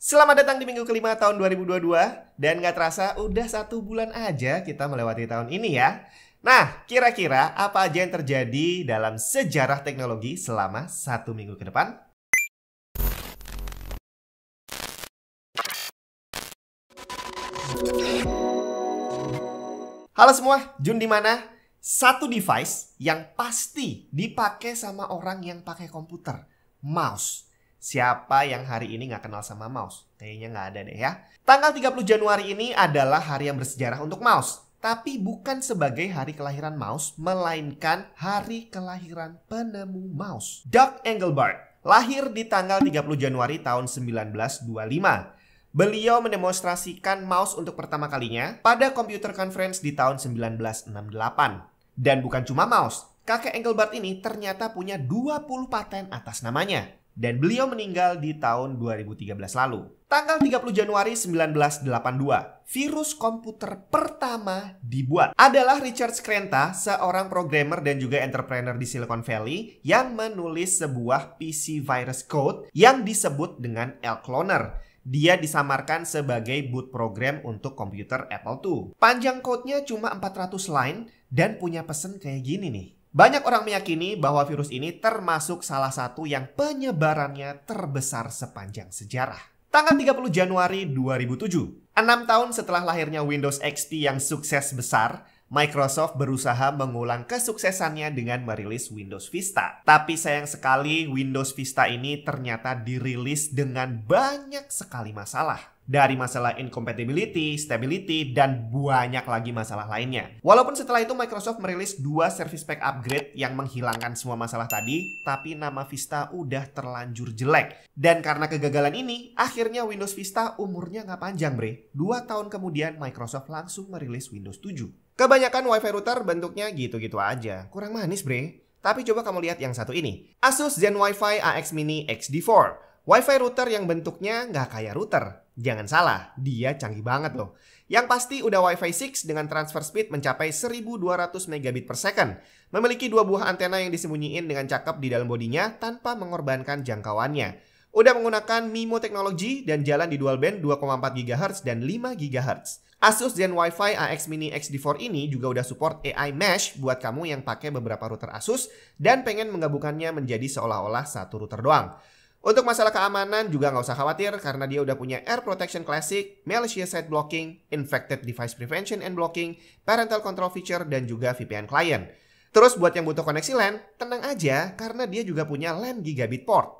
Selamat datang di minggu kelima tahun 2022 dan nggak terasa udah satu bulan aja kita melewati tahun ini ya. Nah, kira-kira apa aja yang terjadi dalam sejarah teknologi selama satu minggu ke depan? Halo semua, Jun di mana? Satu device yang pasti dipakai sama orang yang pakai komputer, mouse. Siapa yang hari ini nggak kenal sama mouse? Kayaknya nggak ada deh ya. Tanggal 30 Januari ini adalah hari yang bersejarah untuk mouse. Tapi bukan sebagai hari kelahiran mouse, melainkan hari kelahiran penemu mouse. Doug Engelbart lahir di tanggal 30 Januari tahun 1925. Beliau mendemonstrasikan mouse untuk pertama kalinya pada Computer Conference di tahun 1968. Dan bukan cuma mouse, kakek Engelbart ini ternyata punya 20 paten atas namanya dan beliau meninggal di tahun 2013 lalu. Tanggal 30 Januari 1982, virus komputer pertama dibuat adalah Richard Skrenta, seorang programmer dan juga entrepreneur di Silicon Valley yang menulis sebuah PC virus code yang disebut dengan L-Cloner dia disamarkan sebagai boot program untuk komputer Apple II. Panjang code-nya cuma 400 line dan punya pesan kayak gini nih. Banyak orang meyakini bahwa virus ini termasuk salah satu yang penyebarannya terbesar sepanjang sejarah. Tanggal 30 Januari 2007, 6 tahun setelah lahirnya Windows XP yang sukses besar, Microsoft berusaha mengulang kesuksesannya dengan merilis Windows Vista. Tapi sayang sekali Windows Vista ini ternyata dirilis dengan banyak sekali masalah dari masalah incompatibility, stability, dan banyak lagi masalah lainnya. Walaupun setelah itu Microsoft merilis dua service pack upgrade yang menghilangkan semua masalah tadi, tapi nama Vista udah terlanjur jelek. Dan karena kegagalan ini, akhirnya Windows Vista umurnya nggak panjang bre. Dua tahun kemudian Microsoft langsung merilis Windows 7. Kebanyakan WiFi router bentuknya gitu-gitu aja, kurang manis bre. Tapi coba kamu lihat yang satu ini, Asus Zen WiFi AX Mini XD4. WiFi router yang bentuknya nggak kayak router. Jangan salah, dia canggih banget loh. Yang pasti udah WiFi 6 dengan transfer speed mencapai 1200 megabit per second. Memiliki dua buah antena yang disembunyiin dengan cakep di dalam bodinya tanpa mengorbankan jangkauannya. Udah menggunakan MIMO Technology dan jalan di dual band 2,4 GHz dan 5 GHz. Asus Zen Wi-Fi AX Mini XD4 ini juga udah support AI Mesh buat kamu yang pakai beberapa router Asus dan pengen menggabungkannya menjadi seolah-olah satu router doang. Untuk masalah keamanan juga nggak usah khawatir karena dia udah punya Air Protection Classic, Malicious Site Blocking, Infected Device Prevention and Blocking, Parental Control Feature, dan juga VPN Client. Terus buat yang butuh koneksi LAN, tenang aja karena dia juga punya LAN Gigabit Port.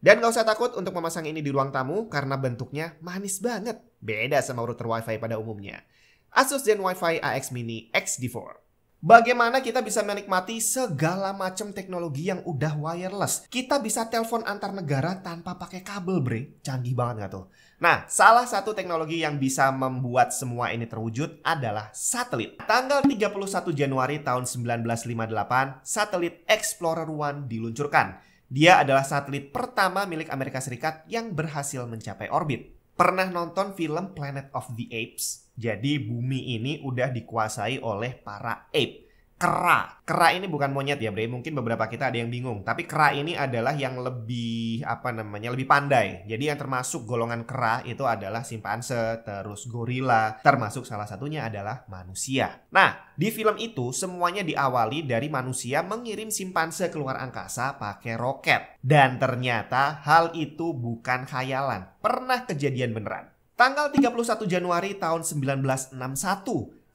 Dan nggak usah takut untuk memasang ini di ruang tamu karena bentuknya manis banget. Beda sama router WiFi pada umumnya. Asus Zen WiFi AX Mini XD4. Bagaimana kita bisa menikmati segala macam teknologi yang udah wireless? Kita bisa telepon antar negara tanpa pakai kabel, bre. Canggih banget gak tuh? Nah, salah satu teknologi yang bisa membuat semua ini terwujud adalah satelit. Tanggal 31 Januari tahun 1958, satelit Explorer One diluncurkan dia adalah satelit pertama milik Amerika Serikat yang berhasil mencapai orbit. Pernah nonton film Planet of the Apes? Jadi bumi ini udah dikuasai oleh para ape kera. Kera ini bukan monyet ya, Bre. Mungkin beberapa kita ada yang bingung. Tapi kera ini adalah yang lebih apa namanya? lebih pandai. Jadi yang termasuk golongan kera itu adalah simpanse, terus gorila, termasuk salah satunya adalah manusia. Nah, di film itu semuanya diawali dari manusia mengirim simpanse keluar angkasa pakai roket. Dan ternyata hal itu bukan khayalan. Pernah kejadian beneran. Tanggal 31 Januari tahun 1961,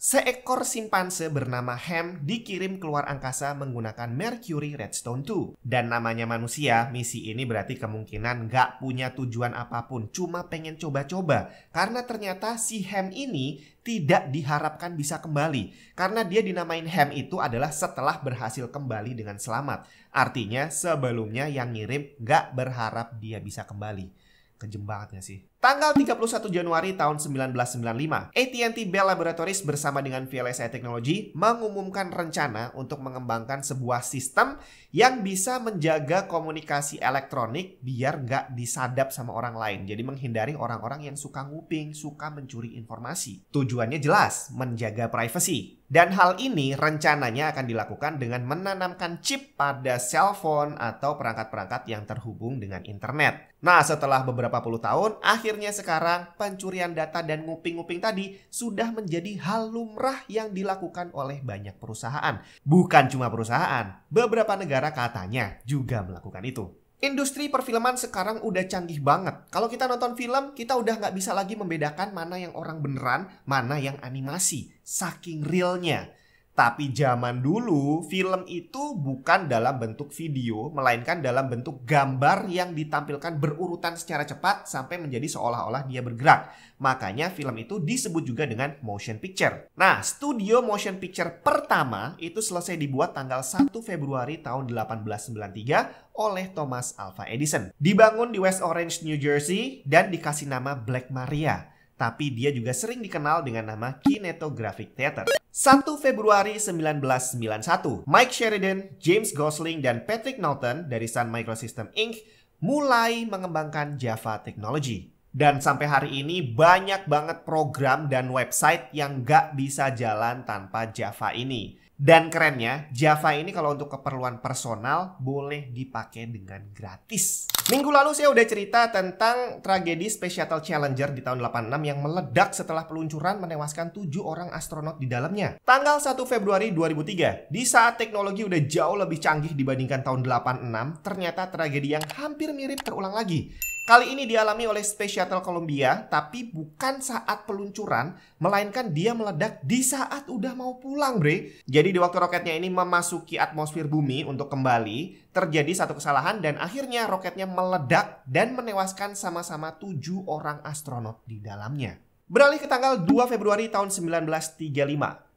seekor simpanse bernama Ham dikirim keluar angkasa menggunakan Mercury Redstone 2. Dan namanya manusia, misi ini berarti kemungkinan nggak punya tujuan apapun, cuma pengen coba-coba. Karena ternyata si Ham ini tidak diharapkan bisa kembali. Karena dia dinamain Ham itu adalah setelah berhasil kembali dengan selamat. Artinya sebelumnya yang ngirim nggak berharap dia bisa kembali. Kejem banget gak sih? Tanggal 31 Januari tahun 1995, AT&T Bell Laboratories bersama dengan VLSI Technology mengumumkan rencana untuk mengembangkan sebuah sistem yang bisa menjaga komunikasi elektronik biar nggak disadap sama orang lain. Jadi menghindari orang-orang yang suka nguping, suka mencuri informasi. Tujuannya jelas, menjaga privacy. Dan hal ini rencananya akan dilakukan dengan menanamkan chip pada cell phone atau perangkat-perangkat yang terhubung dengan internet. Nah, setelah beberapa puluh tahun, akhir akhirnya sekarang pencurian data dan nguping-nguping tadi sudah menjadi hal lumrah yang dilakukan oleh banyak perusahaan. Bukan cuma perusahaan, beberapa negara katanya juga melakukan itu. Industri perfilman sekarang udah canggih banget. Kalau kita nonton film, kita udah nggak bisa lagi membedakan mana yang orang beneran, mana yang animasi. Saking realnya. Tapi zaman dulu film itu bukan dalam bentuk video, melainkan dalam bentuk gambar yang ditampilkan berurutan secara cepat sampai menjadi seolah-olah dia bergerak. Makanya film itu disebut juga dengan motion picture. Nah, studio motion picture pertama itu selesai dibuat tanggal 1 Februari tahun 1893 oleh Thomas Alva Edison. Dibangun di West Orange, New Jersey dan dikasih nama Black Maria tapi dia juga sering dikenal dengan nama Kinetographic Theater. 1 Februari 1991, Mike Sheridan, James Gosling, dan Patrick Naughton dari Sun Microsystem Inc. mulai mengembangkan Java Technology. Dan sampai hari ini banyak banget program dan website yang nggak bisa jalan tanpa Java ini. Dan kerennya, Java ini kalau untuk keperluan personal boleh dipakai dengan gratis. Minggu lalu saya udah cerita tentang tragedi Space Shuttle Challenger di tahun 86 yang meledak setelah peluncuran menewaskan tujuh orang astronot di dalamnya. Tanggal 1 Februari 2003, di saat teknologi udah jauh lebih canggih dibandingkan tahun 86, ternyata tragedi yang hampir mirip terulang lagi Kali ini dialami oleh Space Shuttle Columbia, tapi bukan saat peluncuran, melainkan dia meledak di saat udah mau pulang, bre. Jadi di waktu roketnya ini memasuki atmosfer bumi untuk kembali, terjadi satu kesalahan dan akhirnya roketnya meledak dan menewaskan sama-sama tujuh orang astronot di dalamnya. Beralih ke tanggal 2 Februari tahun 1935,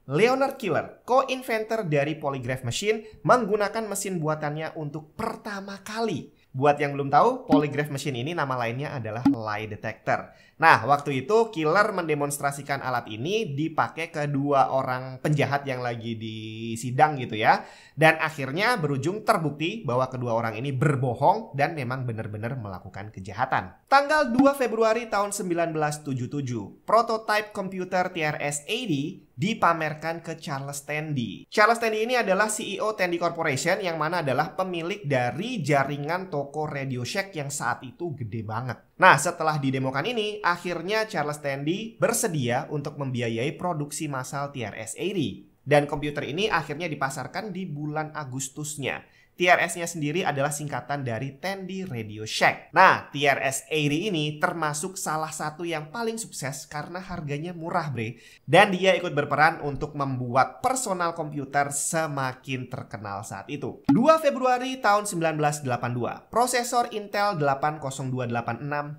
Leonard Killer, co-inventor dari polygraph machine, menggunakan mesin buatannya untuk pertama kali. Buat yang belum tahu, polygraph machine ini nama lainnya adalah lie detector. Nah, waktu itu killer mendemonstrasikan alat ini dipakai kedua orang penjahat yang lagi di sidang gitu ya. Dan akhirnya berujung terbukti bahwa kedua orang ini berbohong dan memang benar-benar melakukan kejahatan. Tanggal 2 Februari tahun 1977, prototype komputer TRS-80 dipamerkan ke Charles Tandy. Charles Tandy ini adalah CEO Tandy Corporation yang mana adalah pemilik dari jaringan toko toko Radio Shack yang saat itu gede banget. Nah, setelah didemokan ini, akhirnya Charles Tandy bersedia untuk membiayai produksi massal TRS-80. Dan komputer ini akhirnya dipasarkan di bulan Agustusnya. TRS-nya sendiri adalah singkatan dari Tandy Radio Shack. Nah, TRS-80 ini termasuk salah satu yang paling sukses karena harganya murah, bre. Dan dia ikut berperan untuk membuat personal komputer semakin terkenal saat itu. 2 Februari tahun 1982, prosesor Intel 80286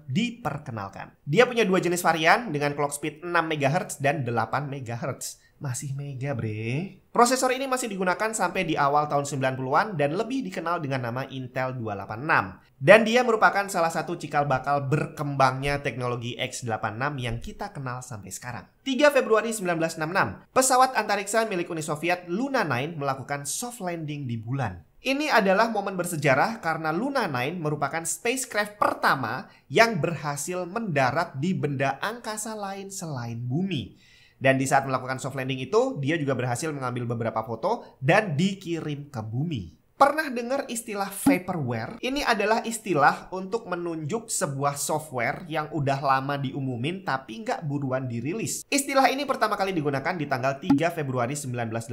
diperkenalkan. Dia punya dua jenis varian dengan clock speed 6 MHz dan 8 MHz masih mega bre. Prosesor ini masih digunakan sampai di awal tahun 90-an dan lebih dikenal dengan nama Intel 286. Dan dia merupakan salah satu cikal bakal berkembangnya teknologi X86 yang kita kenal sampai sekarang. 3 Februari 1966, pesawat antariksa milik Uni Soviet Luna 9 melakukan soft landing di bulan. Ini adalah momen bersejarah karena Luna 9 merupakan spacecraft pertama yang berhasil mendarat di benda angkasa lain selain bumi. Dan di saat melakukan soft landing itu, dia juga berhasil mengambil beberapa foto dan dikirim ke bumi. Pernah dengar istilah vaporware? Ini adalah istilah untuk menunjuk sebuah software yang udah lama diumumin tapi nggak buruan dirilis. Istilah ini pertama kali digunakan di tanggal 3 Februari 1986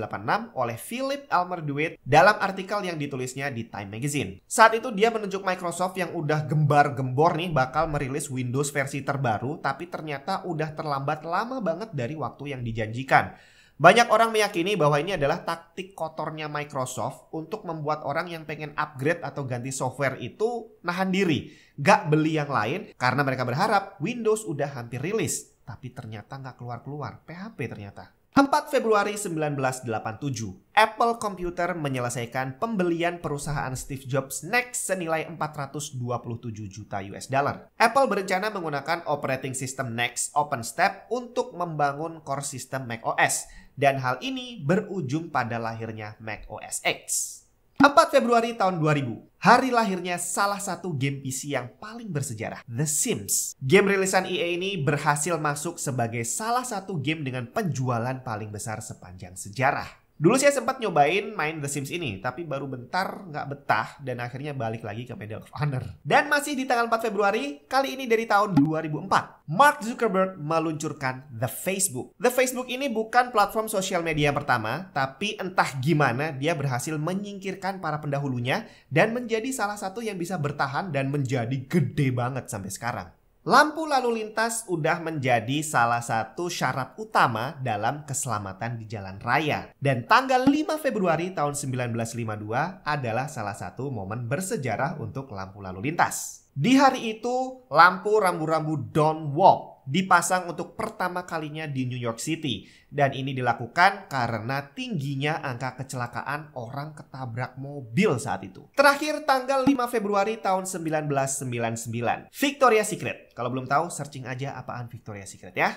oleh Philip Elmer Dewitt dalam artikel yang ditulisnya di Time Magazine. Saat itu dia menunjuk Microsoft yang udah gembar-gembor nih bakal merilis Windows versi terbaru tapi ternyata udah terlambat lama banget dari waktu yang dijanjikan. Banyak orang meyakini bahwa ini adalah taktik kotornya Microsoft untuk membuat orang yang pengen upgrade atau ganti software itu nahan diri, gak beli yang lain karena mereka berharap Windows udah hampir rilis, tapi ternyata gak keluar-keluar, PHP ternyata. 4 Februari 1987, Apple Computer menyelesaikan pembelian perusahaan Steve Jobs Next senilai 427 juta US dollar. Apple berencana menggunakan operating system Next OpenStep untuk membangun core system macOS dan hal ini berujung pada lahirnya macOS X. 4 Februari tahun 2000, hari lahirnya salah satu game PC yang paling bersejarah, The Sims. Game rilisan EA ini berhasil masuk sebagai salah satu game dengan penjualan paling besar sepanjang sejarah. Dulu saya sempat nyobain main The Sims ini, tapi baru bentar nggak betah dan akhirnya balik lagi ke Medal of Honor. Dan masih di tanggal 4 Februari, kali ini dari tahun 2004, Mark Zuckerberg meluncurkan The Facebook. The Facebook ini bukan platform sosial media pertama, tapi entah gimana dia berhasil menyingkirkan para pendahulunya dan menjadi salah satu yang bisa bertahan dan menjadi gede banget sampai sekarang. Lampu lalu lintas udah menjadi salah satu syarat utama dalam keselamatan di jalan raya. Dan tanggal 5 Februari tahun 1952 adalah salah satu momen bersejarah untuk lampu lalu lintas. Di hari itu, lampu rambu-rambu Don't Walk dipasang untuk pertama kalinya di New York City. Dan ini dilakukan karena tingginya angka kecelakaan orang ketabrak mobil saat itu. Terakhir tanggal 5 Februari tahun 1999. Victoria Secret. Kalau belum tahu searching aja apaan Victoria Secret ya.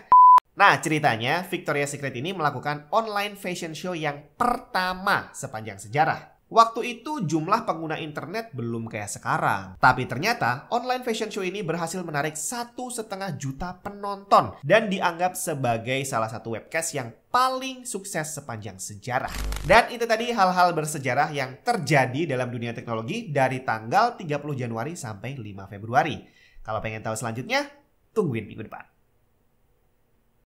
Nah, ceritanya Victoria Secret ini melakukan online fashion show yang pertama sepanjang sejarah. Waktu itu jumlah pengguna internet belum kayak sekarang. Tapi ternyata online fashion show ini berhasil menarik satu setengah juta penonton dan dianggap sebagai salah satu webcast yang paling sukses sepanjang sejarah. Dan itu tadi hal-hal bersejarah yang terjadi dalam dunia teknologi dari tanggal 30 Januari sampai 5 Februari. Kalau pengen tahu selanjutnya, tungguin minggu depan.